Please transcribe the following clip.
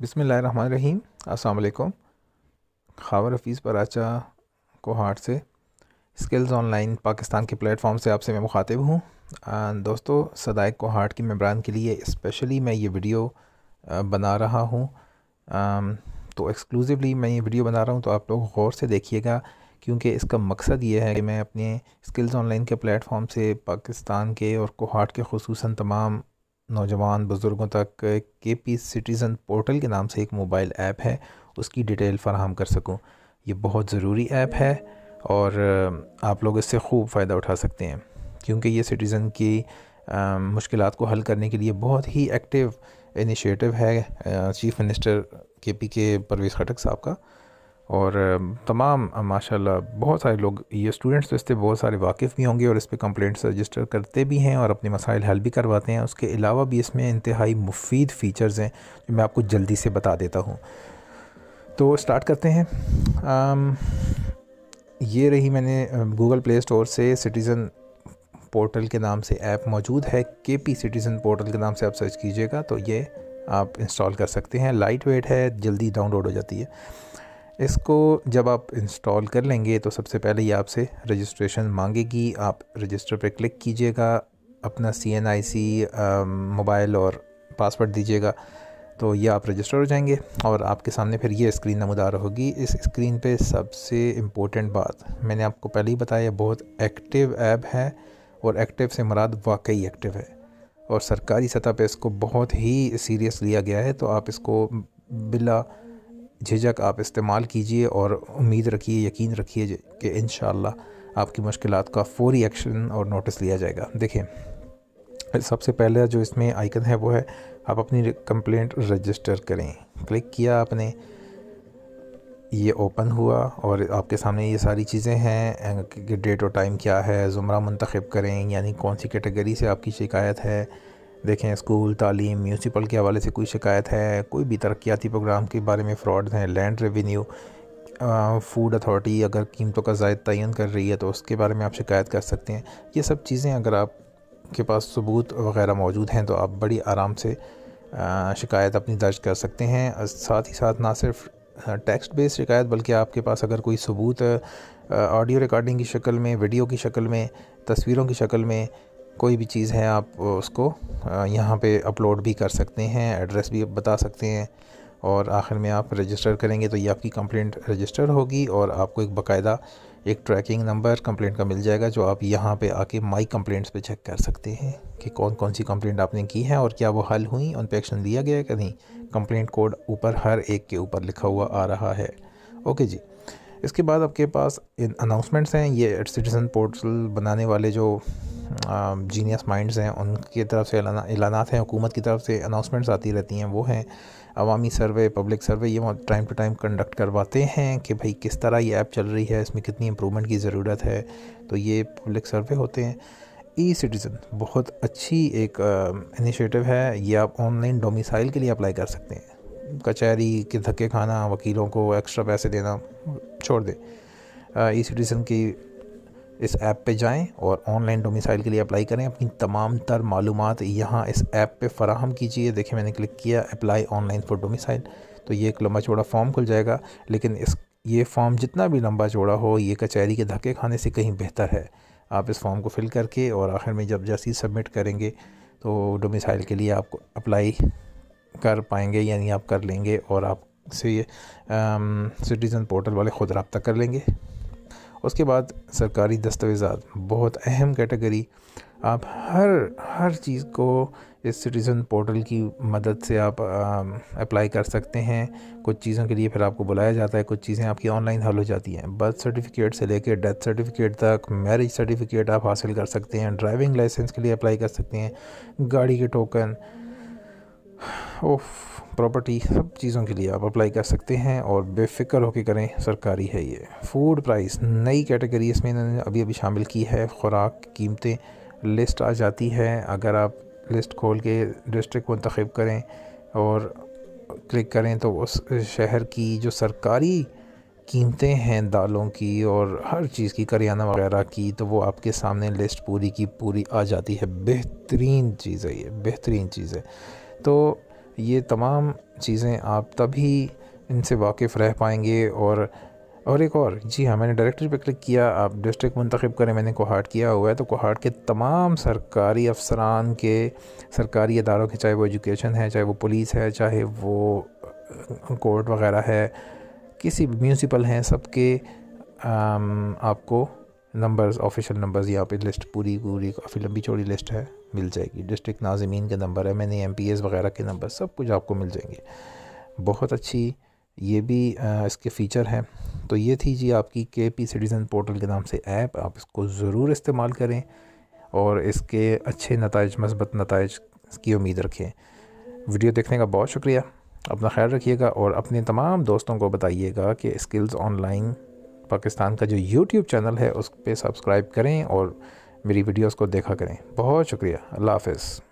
बिसमिल्ल run रहीम असलकुम खावर हफीज़ पराचा को heart से स्किल्स ऑनलाइन पाकिस्तान के प्लेटफॉर्म से आपसे मैं मुखातिब हूँ दोस्तों सदाइक को हार्ट की मेम्बरान के लिए स्पेशली मैं ये वीडियो बना रहा हूँ तो एक्सक्लूसिवली मैं ये वीडियो बना रहा हूँ तो आप लोग गौर से देखिएगा क्योंकि इसका मकसद ये है कि मैं अपने स्किल्स ऑनलाइन के प्लेटफॉर्म से पाकिस्तान के और कोहाट के खसूस तमाम नौजवान बुज़ुर्गों तक के पी सिटीज़न पोर्टल के नाम से एक मोबाइल ऐप है उसकी डिटेल फराहम कर सकूँ ये बहुत ज़रूरी ऐप है और आप लोग इससे खूब फ़ायदा उठा सकते हैं क्योंकि ये सिटीज़न की मुश्किल को हल करने के लिए बहुत ही एक्टिव इनिशिएटिव है chief minister K P K Pervez खटक साहब का और तमाम माशाल्लाह बहुत सारे लोग ये स्टूडेंट्स तो इससे बहुत सारे वाकिफ़ भी होंगे और इस पर कंप्लेंट्स रजिस्टर करते भी हैं और अपने मसाइल हल भी करवाते हैं उसके अलावा भी इसमें इंतहाई मुफीद फ़ीचर्स हैं जो मैं आपको जल्दी से बता देता हूँ तो स्टार्ट करते हैं आम, ये रही मैंने गूगल प्ले स्टोर से सिटीज़न पोर्टल के नाम से ऐप मौजूद है के पी सिटीज़न पोर्टल के नाम से आप सर्च कीजिएगा तो ये आप इंस्टॉल कर सकते हैं लाइट वेट है जल्दी डाउनलोड हो जाती है इसको जब आप इंस्टॉल कर लेंगे तो सबसे पहले ये आपसे रजिस्ट्रेशन मांगेगी आप रजिस्टर पर क्लिक कीजिएगा अपना C N I C mobile और पासवर्ड दीजिएगा तो ये आप रजिस्टर हो जाएंगे और आपके सामने फिर ये स्क्रीन नमदार होगी इस स्क्रीन पे सबसे इम्पोर्टेंट बात मैंने आपको पहले ही बताया बहुत एक्टिव ऐप है और एक्टिव से मुराद वाकई एक्टिव है और सरकारी सतह पे इसको बहुत ही सीरियस लिया गया है तो आप इसको बिला झिझक आप इस्तेमाल कीजिए और उम्मीद रखिए यकीन रखिए कि इन आपकी मुश्किल का फ़ौरी एक्शन और नोटिस लिया जाएगा देखें सबसे पहले जो इसमें आइकन है वो है आप अपनी कंप्लेंट रजिस्टर करें क्लिक किया आपने ये ओपन हुआ और आपके सामने ये सारी चीज़ें हैं कि डेट और टाइम क्या है ज़ुमरा मंतखब करें यानी कौन सी कैटेगरी से आपकी शिकायत है देखें स्कूल तालीम म्यूनसिपल के हवाले से कोई शिकायत है कोई भी तरक्याती प्रोग्राम के बारे में फ़्रॉड हैं लैंड रेवेन्यू फूड अथॉरिटी अगर कीमतों का जायद तयन कर रही है तो उसके बारे में आप शिकायत कर सकते हैं ये सब चीज़ें अगर आपके पास सबूत वगैरह मौजूद हैं तो आप बड़ी आराम से आ, शिकायत अपनी दर्ज कर सकते हैं साथ ही साथ ना सिर्फ टेक्स्ट बेस्ड शिकायत बल्कि आपके पास अगर कोई सबूत ऑडियो रिकॉर्डिंग की शक्ल में वीडियो की शक्ल में तस्वीरों की शक्ल में कोई भी चीज़ है आप उसको यहाँ पे अपलोड भी कर सकते हैं एड्रेस भी बता सकते हैं और आखिर में आप रजिस्टर करेंगे तो ये आपकी कंप्लेंट रजिस्टर होगी और आपको एक बाकायदा एक ट्रैकिंग नंबर कंप्लेंट का मिल जाएगा जो आप यहाँ पे आके माई कंप्लेंट्स पे चेक कर सकते हैं कि कौन कौन सी कंप्लेंट आपने की है और क्या वो हल हुई उन पर एक्शन लिया गया कि नहीं कंप्लेंट कोड ऊपर हर एक के ऊपर लिखा हुआ आ रहा है ओके जी इसके बाद आपके पास इन अनाउंसमेंट्स हैं ये सिटीज़न पोर्टल बनाने वाले जो जीनियस um, माइंड्स हैं उनकी तरफ से एलानात हैं हुकूमत की तरफ से अनाउंसमेंट्स आती रहती हैं वो हैं अवामी सर्वे पब्लिक सर्वे ये टाइम टू टाइम कंडक्ट करवाते हैं कि भाई किस तरह ये ऐप चल रही है इसमें कितनी इम्प्रूवमेंट की ज़रूरत है तो ये पब्लिक सर्वे होते हैं ई सिटीज़न बहुत अच्छी एक इनिशिएटिव uh, है ये आप ऑनलाइन डोमिसाइल के लिए अप्लाई कर सकते हैं कचहरी के धक्के खाना वकीलों को एक्स्ट्रा पैसे देना छोड़ दें ई uh, सिटीज़न की इस ऐप पे जाएं और ऑनलाइन डोमिसाइल के लिए अप्लाई करें अपनी तमाम तर मालूम यहाँ इस ऐप पे फराहम कीजिए देखिए मैंने क्लिक किया अप्लाई ऑनलाइन फॉर डोमिसाइल तो ये एक लंबा चौड़ा फॉर्म खुल जाएगा लेकिन इस ये फॉर्म जितना भी लंबा चौड़ा हो ये कचहरी के धक्के खाने से कहीं बेहतर है आप इस फॉर्म को फिल करके और आखिर में जब जैसे ही सबमिट करेंगे तो डोमिसाइल के लिए आपको अप्लाई कर पाएंगे यानी आप कर लेंगे और आपसे ये सिटीज़न पोर्टल वाले ख़ुद रबता कर लेंगे उसके बाद सरकारी दस्तावेज़ा बहुत अहम कैटेगरी आप हर हर चीज़ को इस सिटीज़न पोर्टल की मदद से आप अप्लाई कर सकते हैं कुछ चीज़ों के लिए फिर आपको बुलाया जाता है कुछ चीज़ें आपकी ऑनलाइन हल हो जाती हैं बर्थ सर्टिफिकेट से लेकर डेथ सर्टिफिकेट तक मैरिज सर्टिफिकेट आप हासिल कर सकते हैं ड्राइविंग लाइसेंस के लिए अप्लाई कर सकते हैं गाड़ी के टोकन ऑफ प्रॉपर्टी सब चीज़ों के लिए आप अप्लाई कर सकते हैं और बेफिक्र होकर करें सरकारी है ये फूड प्राइस नई कैटेगरी इसमें इन्होंने अभी अभी शामिल की है ख़ुराक कीमतें लिस्ट आ जाती है अगर आप लिस्ट खोल के डिस्ट्रिक्ट मंतखब करें और क्लिक करें तो उस शहर की जो सरकारी कीमतें हैं दालों की और हर चीज़ की करियाना वगैरह की तो वो आपके सामने लिस्ट पूरी की पूरी आ जाती है बेहतरीन चीज़ है ये बेहतरीन चीज़ है तो ये तमाम चीज़ें आप तभी इनसे वाकिफ़ रह पाएंगे और और एक और जी हाँ मैंने डायरेक्टरी पे क्लिक किया आप डिस्ट्रिक्ट मंतखब करें मैंने कोहाट किया हुआ है तो कोहाट के तमाम सरकारी अफसरान के सरकारी अदारों के चाहे वो एजुकेशन है चाहे वो पुलिस है चाहे वो कोर्ट वगैरह है किसी म्यूनसिपल हैं सबके आपको नंबर्स ऑफिशियल नंबर्स यहाँ पे लिस्ट पूरी पूरी काफ़ी लंबी चौड़ी लिस्ट है मिल जाएगी डिस्ट्रिक्ट नाजमीन के number M N M P S वगैरह के नंबर सब कुछ आपको मिल जाएंगे बहुत अच्छी ये भी आ, इसके फ़ीचर हैं तो ये थी जी आपकी के पी सिटीज़न पोर्टल के नाम से ऐप आप इसको ज़रूर इस्तेमाल करें और इसके अच्छे नतज मस्बत नतज की उम्मीद रखें वीडियो देखने का बहुत शुक्रिया अपना ख्याल रखिएगा और अपने तमाम दोस्तों को बताइएगा कि स्किल्स ऑनलाइन पाकिस्तान का जो यूट्यूब चैनल है उस पर सब्सक्राइब करें और मेरी वीडियोस को देखा करें बहुत शुक्रिया अल्लाह हाफिज़